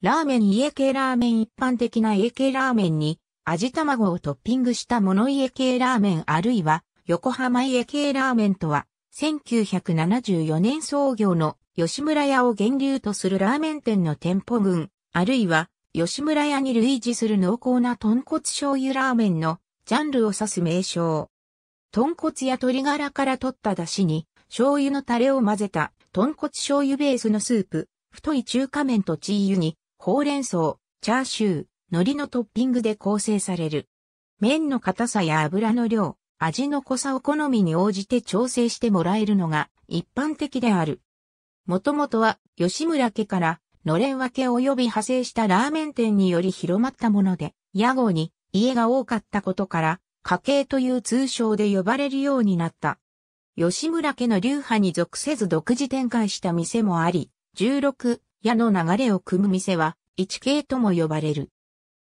ラーメン家系ラーメン一般的な家系ラーメンに味卵をトッピングしたもの家系ラーメンあるいは横浜家系ラーメンとは1974年創業の吉村屋を源流とするラーメン店の店舗群あるいは吉村屋に類似する濃厚な豚骨醤油ラーメンのジャンルを指す名称。豚骨や鶏ガラから取った出汁に醤油のタレを混ぜた豚骨醤油ベースのスープ、太い中華麺とチー油にほうれん草、チャーシュー、海苔のトッピングで構成される。麺の硬さや油の量、味の濃さを好みに応じて調整してもらえるのが一般的である。もともとは吉村家からのれん分け及び派生したラーメン店により広まったもので、屋号に家が多かったことから、家系という通称で呼ばれるようになった。吉村家の流派に属せず独自展開した店もあり、16、屋の流れを組む店は、1系とも呼ばれる。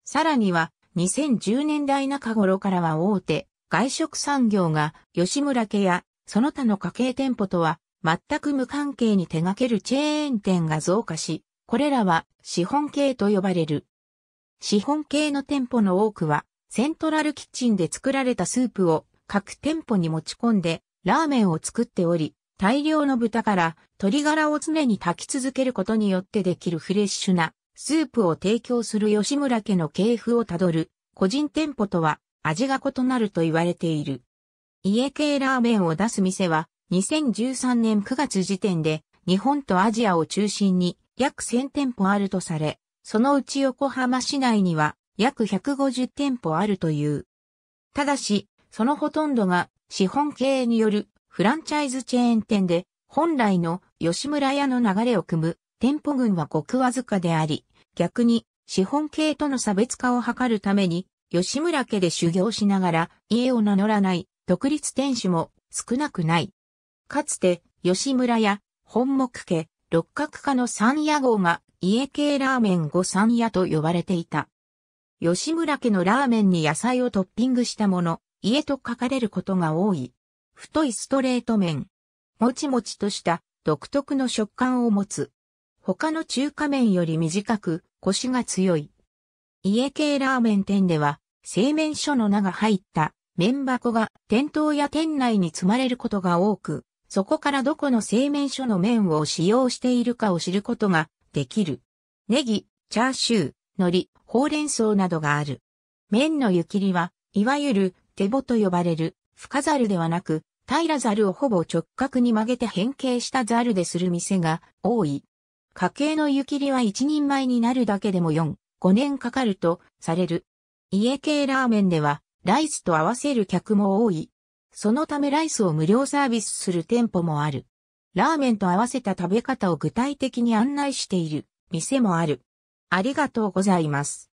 さらには、2010年代中頃からは大手、外食産業が吉村家やその他の家計店舗とは全く無関係に手掛けるチェーン店が増加し、これらは資本系と呼ばれる。資本系の店舗の多くはセントラルキッチンで作られたスープを各店舗に持ち込んでラーメンを作っており、大量の豚から鶏ガラを常に炊き続けることによってできるフレッシュなスープを提供する吉村家の系譜をたどる、個人店舗とは味が異なると言われている。家系ラーメンを出す店は、2013年9月時点で、日本とアジアを中心に約1000店舗あるとされ、そのうち横浜市内には約150店舗あるという。ただし、そのほとんどが資本経営によるフランチャイズチェーン店で、本来の吉村屋の流れを組む店舗群はごくわずかであり、逆に資本系との差別化を図るために、吉村家で修行しながら家を名乗らない独立店主も少なくない。かつて吉村屋、本木家、六角家の三屋号が家系ラーメン五三屋と呼ばれていた。吉村家のラーメンに野菜をトッピングしたもの、家と書かれることが多い。太いストレート麺。もちもちとした独特の食感を持つ。他の中華麺より短く、コシが強い。家系ラーメン店では、製麺所の名が入った麺箱が店頭や店内に積まれることが多く、そこからどこの製麺所の麺を使用しているかを知ることができる。ネギ、チャーシュー、海苔、ほうれん草などがある。麺の湯切りは、いわゆる手棒と呼ばれる深ざるではなく、平ざるをほぼ直角に曲げて変形したざるでする店が多い。家計の湯切りは一人前になるだけでも4、5年かかるとされる。家系ラーメンではライスと合わせる客も多い。そのためライスを無料サービスする店舗もある。ラーメンと合わせた食べ方を具体的に案内している店もある。ありがとうございます。